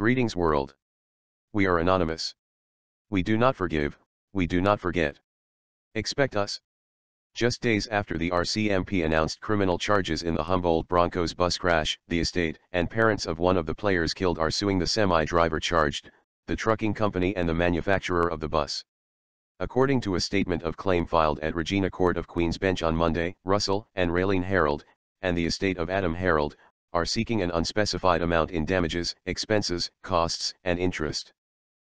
Greetings world. We are anonymous. We do not forgive, we do not forget. Expect us. Just days after the RCMP announced criminal charges in the Humboldt Broncos bus crash, the estate and parents of one of the players killed are suing the semi-driver charged, the trucking company and the manufacturer of the bus. According to a statement of claim filed at Regina Court of Queen's Bench on Monday, Russell and Raylene Harold, and the estate of Adam Harold, are seeking an unspecified amount in damages, expenses, costs, and interest.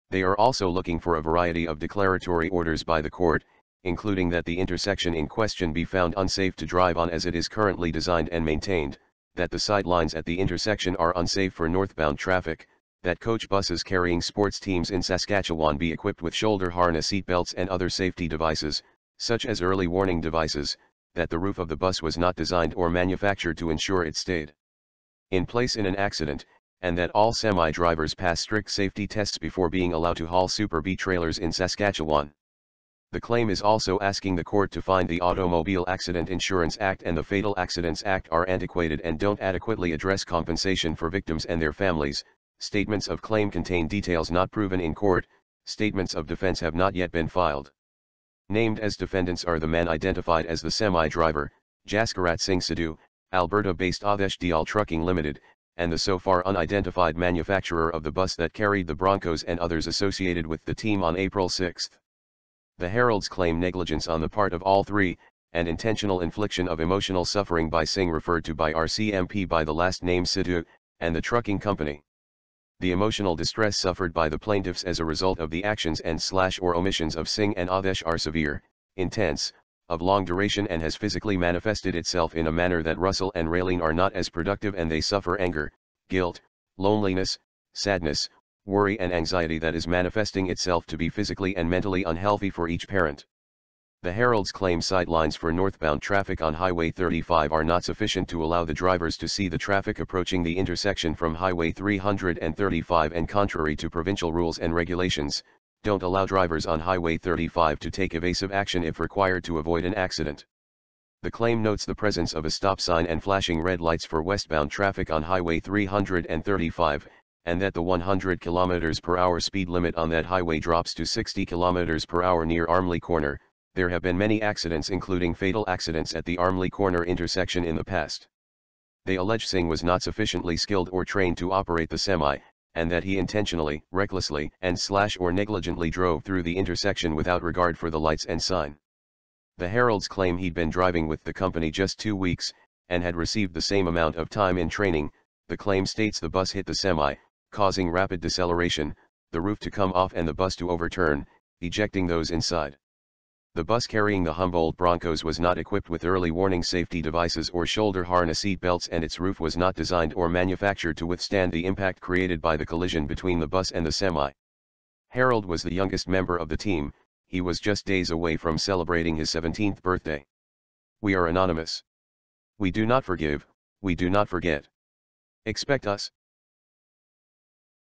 They are also looking for a variety of declaratory orders by the court, including that the intersection in question be found unsafe to drive on as it is currently designed and maintained, that the sight lines at the intersection are unsafe for northbound traffic, that coach buses carrying sports teams in Saskatchewan be equipped with shoulder harness seatbelts and other safety devices, such as early warning devices, that the roof of the bus was not designed or manufactured to ensure it stayed in place in an accident, and that all semi-drivers pass strict safety tests before being allowed to haul Super B trailers in Saskatchewan. The claim is also asking the court to find the Automobile Accident Insurance Act and the Fatal Accidents Act are antiquated and don't adequately address compensation for victims and their families. Statements of claim contain details not proven in court, statements of defense have not yet been filed. Named as defendants are the men identified as the semi-driver, Jaskarat Singh Sidhu, Alberta-based Avesh Dial Trucking Limited, and the so far unidentified manufacturer of the bus that carried the Broncos and others associated with the team on April 6. The Heralds claim negligence on the part of all three, and intentional infliction of emotional suffering by Singh referred to by RCMP by the last name Sidhu, and the trucking company. The emotional distress suffered by the plaintiffs as a result of the actions and slash or omissions of Singh and Avesh are severe, intense, of long duration and has physically manifested itself in a manner that Russell and Raylene are not as productive and they suffer anger, guilt, loneliness, sadness, worry and anxiety that is manifesting itself to be physically and mentally unhealthy for each parent. The Herald's claim lines for northbound traffic on Highway 35 are not sufficient to allow the drivers to see the traffic approaching the intersection from Highway 335 and contrary to provincial rules and regulations, don't allow drivers on Highway 35 to take evasive action if required to avoid an accident. The claim notes the presence of a stop sign and flashing red lights for westbound traffic on Highway 335, and that the 100 km h speed limit on that highway drops to 60 km h near Armley Corner, there have been many accidents including fatal accidents at the Armley Corner intersection in the past. They allege Singh was not sufficiently skilled or trained to operate the semi, and that he intentionally, recklessly, and slash or negligently drove through the intersection without regard for the lights and sign. The heralds claim he'd been driving with the company just two weeks, and had received the same amount of time in training, the claim states the bus hit the semi, causing rapid deceleration, the roof to come off and the bus to overturn, ejecting those inside. The bus carrying the Humboldt Broncos was not equipped with early warning safety devices or shoulder harness seat belts and its roof was not designed or manufactured to withstand the impact created by the collision between the bus and the semi. Harold was the youngest member of the team, he was just days away from celebrating his 17th birthday. We are anonymous. We do not forgive, we do not forget. Expect us.